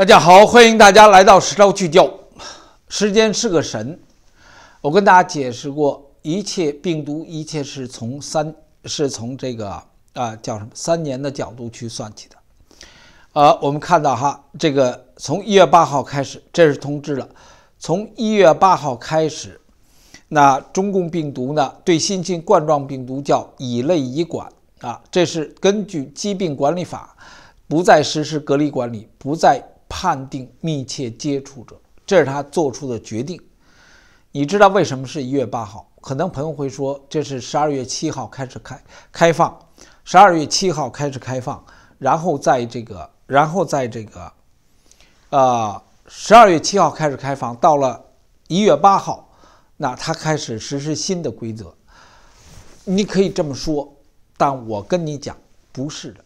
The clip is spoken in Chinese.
大家好，欢迎大家来到十招聚焦。时间是个神，我跟大家解释过，一切病毒一切是从三是从这个啊叫什么三年的角度去算起的。呃，我们看到哈，这个从一月八号开始，这是通知了，从一月八号开始，那中共病毒呢对新型冠状病毒叫乙类乙管啊，这是根据《疾病管理法》，不再实施隔离管理，不再。判定密切接触者，这是他做出的决定。你知道为什么是一月八号？可能朋友会说，这是十二月七号开始开开放，十二月七号开始开放，然后在这个，然后在这个，呃，十二月七号开始开放，到了一月八号，那他开始实施新的规则。你可以这么说，但我跟你讲，不是的。